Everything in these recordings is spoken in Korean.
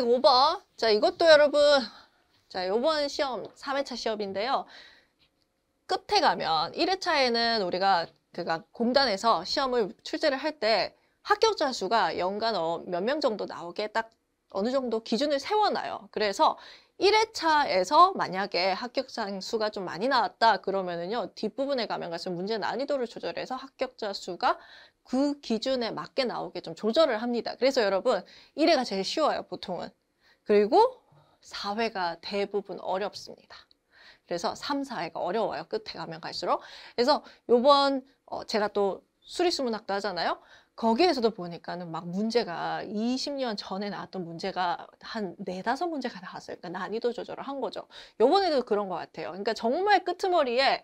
105번. 자, 이것도 여러분, 자, 요번 시험, 3회차 시험인데요. 끝에 가면 1회차에는 우리가 그가 공단에서 시험을 출제를 할 때 합격자 수가 연간 어, 몇명 정도 나오게 딱 어느 정도 기준을 세워놔요. 그래서 일회차에서 만약에 합격자 수가 좀 많이 나왔다 그러면은요 뒷부분에 가면 가서 문제 난이도를 조절해서 합격자 수가 그 기준에 맞게 나오게 좀 조절을 합니다 그래서 여러분 1회가 제일 쉬워요 보통은 그리고 4회가 대부분 어렵습니다 그래서 3, 4회가 어려워요 끝에 가면 갈수록 그래서 요번 어, 제가 또 수리수문학도 하잖아요 거기에서도 보니까는 막 문제가 20년 전에 나왔던 문제가 한 네다섯 문제가 나왔어요. 그러니까 난이도 조절을 한 거죠. 요번에도 그런 것 같아요. 그러니까 정말 끄트머리에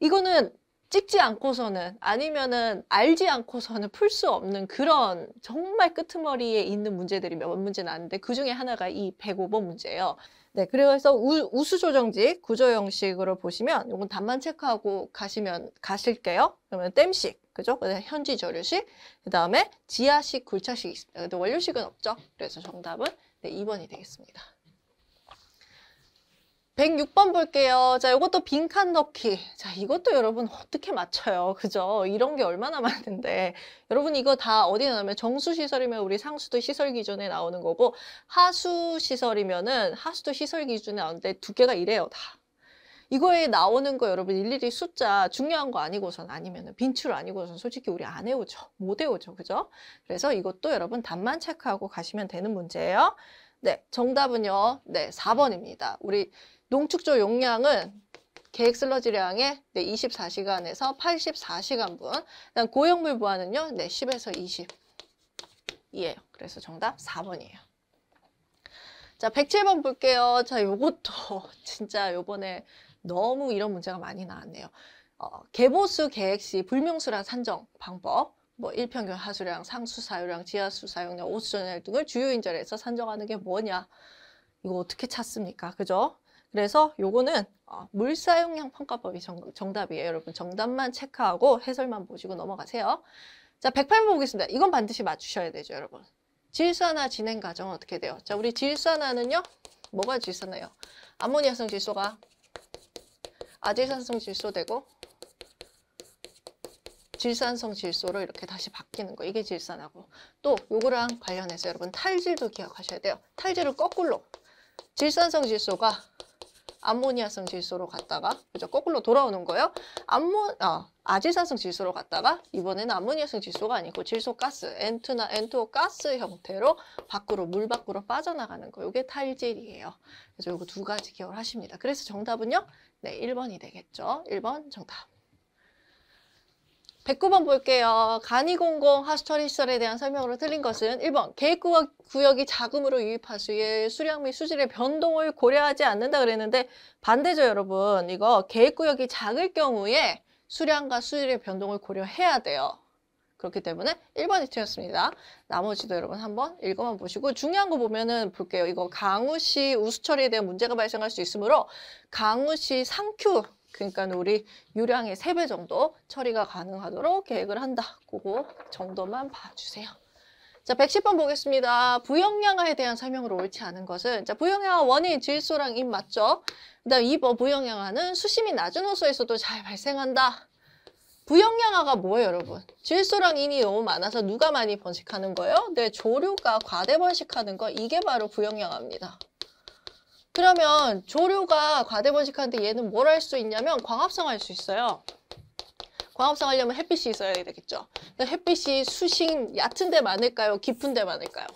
이거는 찍지 않고서는 아니면은 알지 않고서는 풀 수 없는 그런 정말 끄트머리에 있는 문제들이 몇 문제 나왔는데 그 중에 하나가 이 105번 문제예요. 네, 그래서 우, 우수 조정직 구조 형식으로 보시면 이건 답만 체크하고 가시면 가실게요. 그러면 땜식 그죠? 그다음에 현지 절유식그 다음에 지하식, 굴착식 근데 원료식은 어, 없죠. 그래서 정답은 네, 2번이 되겠습니다. 106번 볼게요. 자, 이것도 빈칸 넣기. 자, 이것도 여러분 어떻게 맞춰요? 그죠? 이런 게 얼마나 많은데. 여러분 이거 다 어디에 나오면 정수시설이면 우리 상수도 시설 기준에 나오는 거고 하수시설이면은 하수도 시설 기준에 나오는데 두께가 이래요, 다. 이거에 나오는 거 여러분 일일이 숫자 중요한 거 아니고선 아니면 빈출 아니고선 솔직히 우리 안 외우죠. 못 외우죠. 그죠? 그래서 이것도 여러분 답만 체크하고 가시면 되는 문제예요. 네, 정답은요. 네, 4번입니다. 우리 농축조 용량은 계획 슬러지량의 네, 24시간에서 84시간분. 그다음 고형물 보안은요 네, 10에서 20. 이에요. 그래서 정답 4번이에요. 자, 107번 볼게요. 자, 요것도 진짜 요번에 너무 이런 문제가 많이 나왔네요. 어, 개보수 계획시 불명수란 산정 방법 뭐 일평균 하수량, 상수사유량, 지하수사용량, 오수전열 등을 주요인자해서 산정하는 게 뭐냐 이거 어떻게 찾습니까? 그죠? 그래서 요거는 어, 물사용량 평가법이 정, 답이에요 여러분 정답만 체크하고 해설만 보시고 넘어가세요 자 108번 보겠습니다 이건 반드시 맞추셔야 되죠 여러분 질산화 진행 과정은 어떻게 돼요? 자 우리 질산화는요 뭐가 질산화예요? 아모니아성 질소가 아질산성 질소되고 질산성 질소로 이렇게 다시 바뀌는 거 이게 질산하고 또 요거랑 관련해서 여러분 탈질도 기억하셔야 돼요 탈질을 거꾸로 질산성 질소가 암모니아성 질소로 갔다가 그죠 거꾸로 돌아오는 거예요 암모 아 아지산성 질소로 갔다가 이번에는 암모니아성 질소가 아니고 질소가스 N2나 N2O 가스 형태로 밖으로 물 밖으로 빠져나가는 거 이게 탈질이에요. 그래서 이거 두 가지 기억을 하십니다. 그래서 정답은요? 네, 1번이 되겠죠. 1번 정답. 109번 볼게요. 간이공공 하수처리시설에 대한 설명으로 틀린 것은 1번 계획구역이 자금으로 유입할 수의 수량 및 수질의 변동을 고려하지 않는다 그랬는데 반대죠 여러분. 이거 계획구역이 작을 경우에 수량과 수율의 변동을 고려해야 돼요. 그렇기 때문에 1번이 틀렸습니다. 나머지도 여러분 한번 읽어만 보시고 중요한 거 보면은 볼게요. 이거 강우시 우수처리에 대한 문제가 발생할 수 있으므로 강우시 상큐 그러니까 우리 유량의 세 배 정도 처리가 가능하도록 계획을 한다. 그거 정도만 봐주세요. 자, 110번 보겠습니다. 부영양화에 대한 설명으로 옳지 않은 것은 자, 부영양화 원인 질소랑 입 맞죠? 그다음 2번 어, 부영양화는 수심이 낮은 호수에서도 잘 발생한다. 부영양화가 뭐예요, 여러분? 질소랑 인이 너무 많아서 누가 많이 번식하는 거예요? 네, 조류가 과대 번식하는 거 이게 바로 부영양화입니다. 그러면 조류가 과대 번식하는데 얘는 뭘 할 수 있냐면 광합성 할 수 있어요. 광합성 하려면 햇빛이 있어야 되겠죠. 햇빛이 수심 얕은 데 많을까요? 깊은 데 많을까요?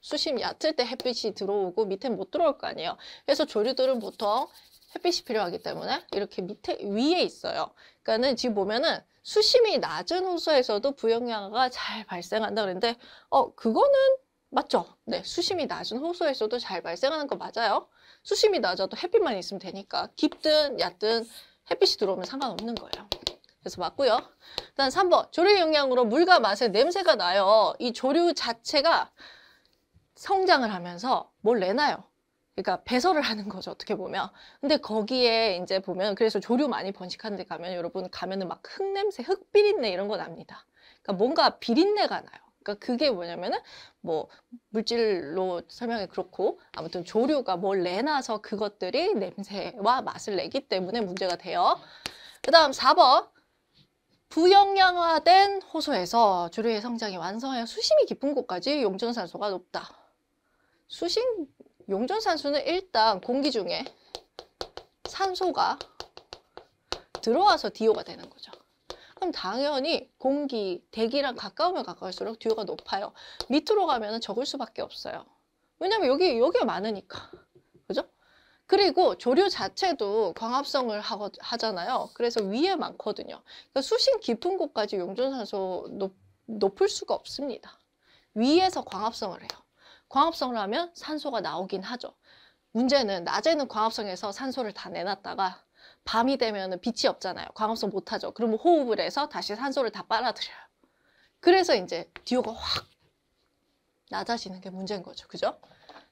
수심 얕을 때 햇빛이 들어오고 밑에 못 들어올 거 아니에요. 그래서 조류들은 보통 햇빛이 필요하기 때문에 이렇게 밑에 위에 있어요. 그러니까는 지금 보면은 수심이 낮은 호수에서도 부영양화가 잘 발생한다 그랬는데 어 그거는 맞죠? 네, 수심이 낮은 호수에서도 잘 발생하는 거 맞아요. 수심이 낮아도 햇빛만 있으면 되니까 깊든 얕든 햇빛이 들어오면 상관없는 거예요. 그래서 맞고요. 그다음 3번 조류 영향으로 물과 맛에 냄새가 나요. 이 조류 자체가 성장을 하면서 뭘내나요 그러니까 배설을 하는 거죠 어떻게 보면 근데 거기에 이제 보면 그래서 조류 많이 번식하는 데 가면 여러분 가면은 막 흙냄새 흙비린내 이런 거 납니다 그러니까 뭔가 비린내가 나요 그러니까 그게 뭐냐면은 뭐 물질로 설명이 그렇고 아무튼 조류가 뭘 내놔서 그것들이 냄새와 맛을 내기 때문에 문제가 돼요 그 다음 4번 부영양화된 호소에서 주류의 성장이 완성하여 수심이 깊은 곳까지 용존산소가 높다. 수심 용존산소는 일단 공기 중에 산소가 들어와서 디오가 되는 거죠. 그럼 당연히 공기, 대기랑 가까우면 가까울수록 듀오가 높아요. 밑으로 가면 적을 수밖에 없어요. 왜냐면 여기, 여기가 많으니까. 그리고 조류 자체도 광합성을 하거, 하잖아요. 그래서 위에 많거든요. 그러니까 수심 깊은 곳까지 용존산소 높, 높을 수가 없습니다. 위에서 광합성을 해요. 광합성을 하면 산소가 나오긴 하죠. 문제는 낮에는 광합성에서 산소를 다 내놨다가 밤이 되면 빛이 없잖아요. 광합성 못하죠. 그러면 호흡을 해서 다시 산소를 다 빨아들여요. 그래서 이제 디오가 확 낮아지는 게 문제인 거죠. 그죠?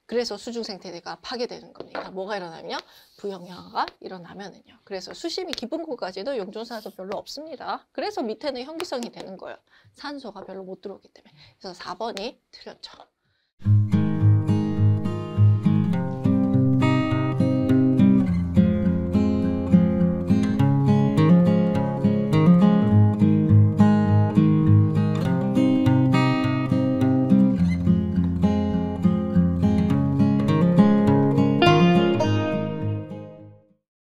그래서 수중생태계가 파괴되는 겁니다. 뭐가 일어나면요? 부영양화가 일어나면은요. 그래서 수심이 깊은 곳까지도 용존산소 별로 없습니다. 그래서 밑에는 현기성이 되는 거예요. 산소가 별로 못 들어오기 때문에. 그래서 4번이 틀렸죠.